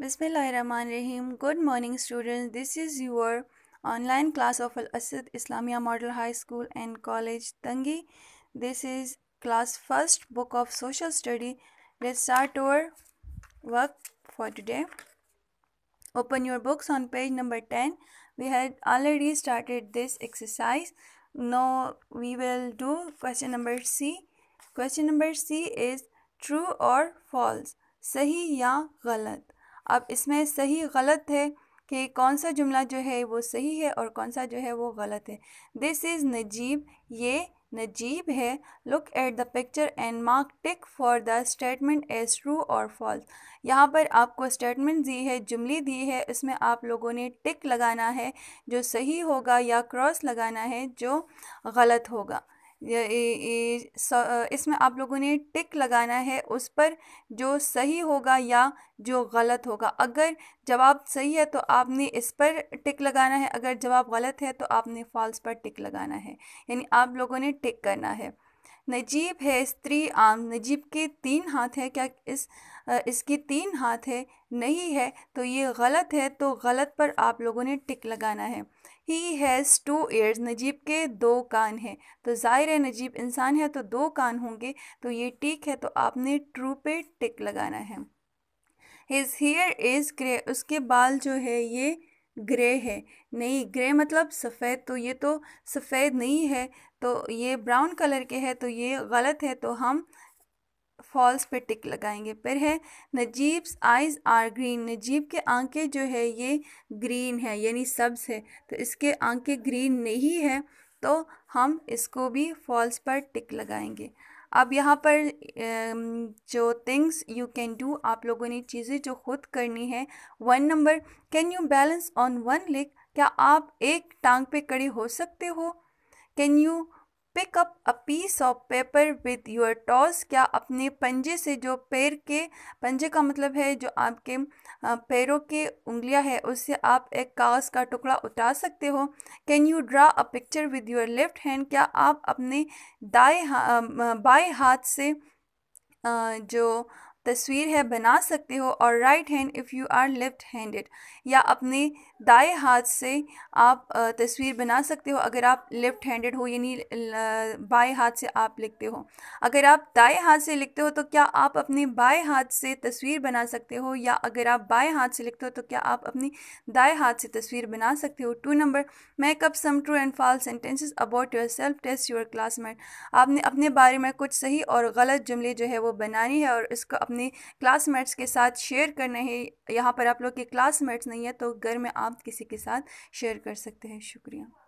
Bismillahirrahmanirrahim. Good morning students. This is your online class of Al-Asad Islamia Model High School and College Tangi. This is class first book of social study. Let's start our work for today. Open your books on page number 10. We had already started this exercise. Now we will do question number C. Question number C is true or false. Sahi ya गलत अब इसमें सही गलत है कि कौन सा जुमला जो है वो सही है और कौन सा जो है वो गलत है दिस इज़ नजीब ये नजीब है look at the picture and mark tick for the statement as true और फॉल्स यहाँ पर आपको स्टेटमेंट दी है जुमली दी है इसमें आप लोगों ने टिक लगाना है जो सही होगा या क्रॉस लगाना है जो गलत होगा इसमें आप लोगों ने टिक लगाना है उस पर जो सही होगा या जो गलत होगा अगर जवाब सही है तो आपने इस पर टिक लगाना है अगर जवाब गलत है तो आपने फॉल्स पर टिक लगाना है यानी आप लोगों ने टिक करना है नजीब है स्त्री आम नजीब के तीन हाथ हैं क्या इस इसकी तीन हाथ है नहीं है तो ये गलत है तो गलत पर आप लोगों ने टिक लगाना है ही हैज़ टू ईयर्स नजीब के दो कान हैं तो ज़ाहिर है नजीब इंसान है तो दो कान होंगे तो ये टिक है तो आपने ट्रू पे टिक लगाना है हिज़ हेयर इज़ ग्रे उसके बाल जो है ये ग्रे है नहीं ग्रे मतलब सफ़ेद तो ये तो सफ़ेद नहीं है तो ये ब्राउन कलर के है तो ये गलत है तो हम फॉल्स पे टिक लगाएंगे पर है Najeeb's eyes are green Najeeb के आंखें जो है ये ग्रीन है यानी सब्ज़ है तो इसके आंखें ग्रीन नहीं है तो हम इसको भी फॉल्स पर टिक लगाएंगे अब यहाँ पर जो थिंग्स यू कैन डू आप लोगों ने चीज़ें जो खुद करनी है one number can you balance on one leg क्या आप एक टांग पे खड़े हो सकते हो can you pick up a piece of paper with your toes क्या अपने पंजे से जो पैर के पंजे का मतलब है जो आपके पैरों के उंगलियां है उससे आप एक कागज़ का टुकड़ा उठा सकते हो can you draw a picture with your left hand क्या आप अपने दाएं हा, बाएं हाथ से जो तस्वीर है बना सकते हो और right hand if you are left handed या अपने दाएं हाथ से आप तस्वीर बना सकते हो अगर आप लेफ़्ट हैंडेड हो यानी बाएं हाथ से आप लिखते हो अगर आप दाएं हाथ से लिखते हो तो क्या आप अपने बाएं हाथ से तस्वीर बना सकते हो या अगर आप बाएं हाथ से लिखते हो तो क्या आप अपने दाएं हाथ से तस्वीर बना सकते हो two number make up some true and false sentences about yourself test your classmate आपने अपने बारे में कुछ सही और गलत जुमले जो है वो बनानी है और इसको अपने क्लासमेट्स के साथ शेयर करना है यहाँ पर आप लोग के क्लासमेट्स नहीं है तो घर में आप किसी के साथ शेयर कर सकते हैं शुक्रिया